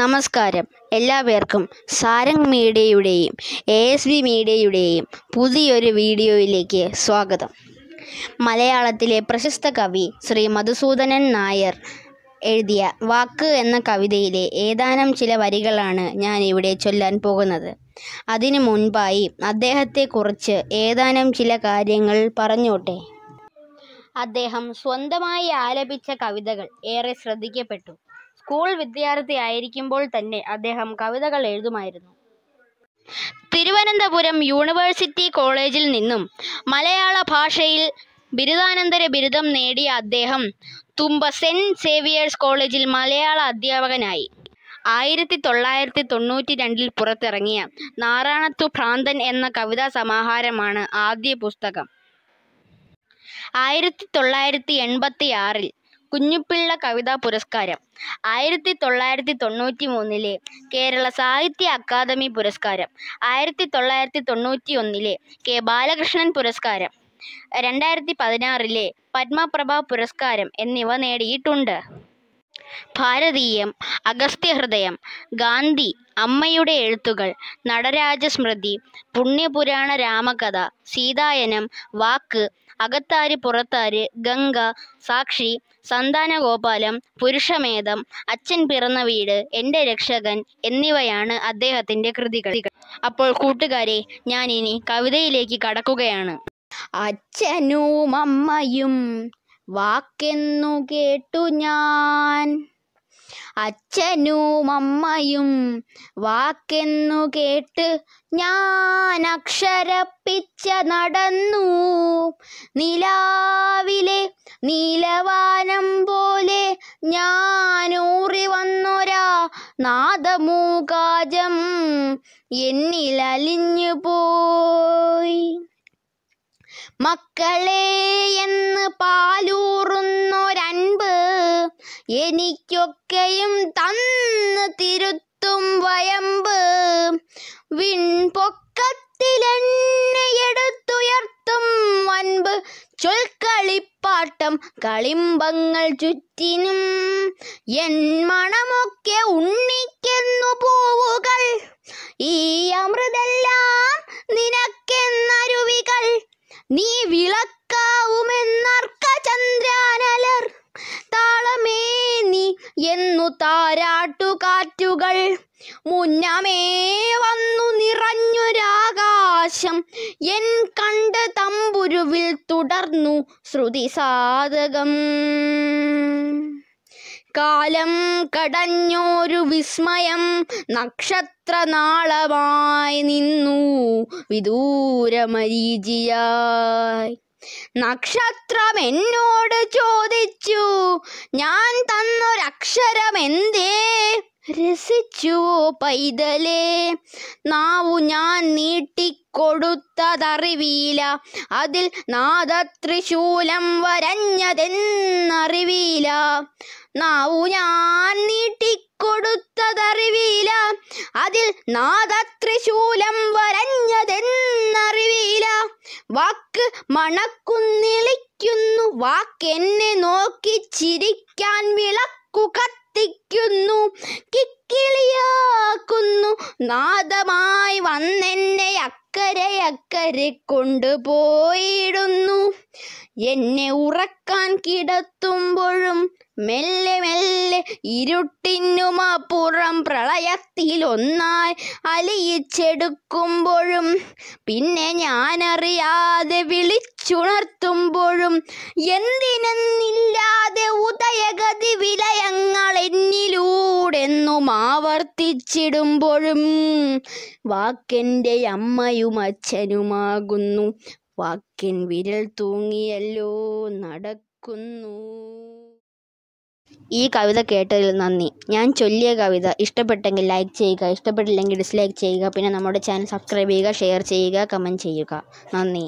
നമസ്കാരം എല്ലാവർക്കും സാരംഗ് മീഡിയയുടെയും എ എസ് ബി മീഡിയയുടെയും പുതിയൊരു വീഡിയോയിലേക്ക് സ്വാഗതം മലയാളത്തിലെ പ്രശസ്ത കവി ശ്രീ മധുസൂദനൻ നായർ എഴുതിയ വാക്ക് എന്ന കവിതയിലെ ഏതാനും ചില വരികളാണ് ഞാൻ ഇവിടെ ചൊല്ലാൻ പോകുന്നത് അതിനു മുൻപായി അദ്ദേഹത്തെക്കുറിച്ച് ഏതാനും ചില കാര്യങ്ങൾ പറഞ്ഞോട്ടെ അദ്ദേഹം സ്വന്തമായി ആലപിച്ച കവിതകൾ ഏറെ ശ്രദ്ധിക്കപ്പെട്ടു സ്കൂൾ വിദ്യാർത്ഥിയായിരിക്കുമ്പോൾ തന്നെ അദ്ദേഹം കവിതകൾ എഴുതുമായിരുന്നു തിരുവനന്തപുരം യൂണിവേഴ്സിറ്റി കോളേജിൽ നിന്നും മലയാള ഭാഷയിൽ ബിരുദാനന്തര ബിരുദം നേടിയ അദ്ദേഹം തുമ്പ സെൻറ് സേവിയേഴ്സ് കോളേജിൽ മലയാള അധ്യാപകനായി ആയിരത്തി തൊള്ളായിരത്തി തൊണ്ണൂറ്റി രണ്ടിൽ പുറത്തിറങ്ങിയ നാറാണത്തു ഭ്രാന്തൻ എന്ന കവിതാ സമാഹാരമാണ് ആദ്യ പുസ്തകം ആയിരത്തി തൊള്ളായിരത്തി എൺപത്തി ആറിൽ കുഞ്ഞുപിള്ള കവിതാ പുരസ്കാരം ആയിരത്തി തൊള്ളായിരത്തി തൊണ്ണൂറ്റി മൂന്നിലെ കേരള സാഹിത്യ അക്കാദമി പുരസ്കാരം ആയിരത്തി തൊള്ളായിരത്തി തൊണ്ണൂറ്റി ഒന്നിലെ കെ ബാലകൃഷ്ണൻ പുരസ്കാരം രണ്ടായിരത്തി പതിനാറിലെ പത്മപ്രഭ പുരസ്കാരം എന്നിവ നേടിയിട്ടുണ്ട് ഭാരതീയം അഗസ്ത്യഹൃദയം ഗാന്ധി അമ്മയുടെ എഴുത്തുകൾ നടരാജസ്മൃതി പുണ്യപുരാണ രാമകഥ സീതായനം വാക്ക് അകത്താര് പുറത്താര് ഗംഗ സാക്ഷി സന്താനഗോപാലം പുരുഷമേധം അച്ഛൻ പിറന്ന വീട് എൻ്റെ രക്ഷകൻ എന്നിവയാണ് അദ്ദേഹത്തിൻ്റെ കൃതികൾ അപ്പോൾ കൂട്ടുകാരെ ഇനി കവിതയിലേക്ക് കടക്കുകയാണ് അച്ഛനും അമ്മയും വാക്കെന്നു കേട്ടു ഞാൻ അച്ഛനും അമ്മയും വാക്കെന്നു കേട്ട് ഞാൻ അക്ഷരപ്പിച്ച നടന്നു നിലാവിലെ നീലവാനം പോലെ ഞാനൂറി വന്നൊരാ നാദമൂകാജം എന്നിൽ അലിഞ്ഞു പോയി മക്കളെ എന്ന് പാലൂറുന്നൊരൻപ് എനിക്കൊക്കെയും തന്ന് തിരുത്തും വയമ്പ് വിൺപൊക്കത്തിലെണ്ണ മുൻപ് ചൊൽക്കളിപ്പാട്ടം കളിമ്പങ്ങൾ ചുറ്റിനും എൻ മണമൊക്കെ ഉണ്ണിക്കെന്നു പൂവുകൾ ഈ അമൃതെല്ലാം നിനക്കെന്നരുവികൾ നീ വിളക്കാവുമെന്നർക്ക ചന്ദ്രാനലർ താളമേ നീ എന്നു താരാട്ടുകാറ്റുകൾ മുന്നമേ വന്നു നിറഞ്ഞൊരാകാശം എൻ കണ്ട തമ്പുരുവിൽ തുടർന്നു ശ്രുതി സാധകം കാലം കടഞ്ഞോരു വിസ്മയം നക്ഷത്രനാളമായി നിന്നു വിദൂരമരീചിയായി നക്ഷത്രം എന്നോട് ചോദിച്ചു ഞാൻ തന്നൊരക്ഷരം എന്തേ രസിച്ചുവോ പൈതലേ നാവു ഞാൻ നീട്ടിക്കൊടുത്തതറിവീല അതിൽ നാദത്രിശൂലം വരഞ്ഞതെന്നറിവീല നാവു ഞാൻ നീട്ടിക്കൊടുത്തതറിവീല അതിൽ നാദത്രിശൂലം വരഞ്ഞതെന്നറിവീല വാക്ക് മണക്കുന്നിളിക്കുന്നു വാക്കെന്നെ നോക്കി ചിരിക്കാൻ വിളക്കു കത്ത് കത്തിക്കുന്നു കിക്കിളിയാക്കുന്നു നാദമായി വന്നെന്നെ അക്കരെ അക്കരെ കൊണ്ടുപോയിടുന്നു എന്നെ ഉറക്കാൻ കിടത്തുമ്പോഴും മെല്ലെ മെല്ലെ ഇരുട്ടിനുമപ്പുറം പ്രളയത്തിൽ ഒന്നായി അലിയിച്ചെടുക്കുമ്പോഴും പിന്നെ ഞാനറിയാതെ വിളിച്ചുണർത്തുമ്പോഴും എന്തിനെന്നില്ലാതെ പ്രാർത്ഥിച്ചിടുമ്പോഴും വാക്കെൻ്റെ അമ്മയും അച്ഛനുമാകുന്നു വാക്കിൻ വിരൽ തൂങ്ങിയല്ലോ നടക്കുന്നു ഈ കവിത കേട്ടതിൽ നന്ദി ഞാൻ ചൊല്ലിയ കവിത ഇഷ്ടപ്പെട്ടെങ്കിൽ ലൈക്ക് ചെയ്യുക ഇഷ്ടപ്പെട്ടില്ലെങ്കിൽ ഡിസ്ലൈക്ക് ചെയ്യുക പിന്നെ നമ്മുടെ ചാനൽ സബ്സ്ക്രൈബ് ചെയ്യുക ഷെയർ ചെയ്യുക കമൻറ്റ് ചെയ്യുക നന്ദി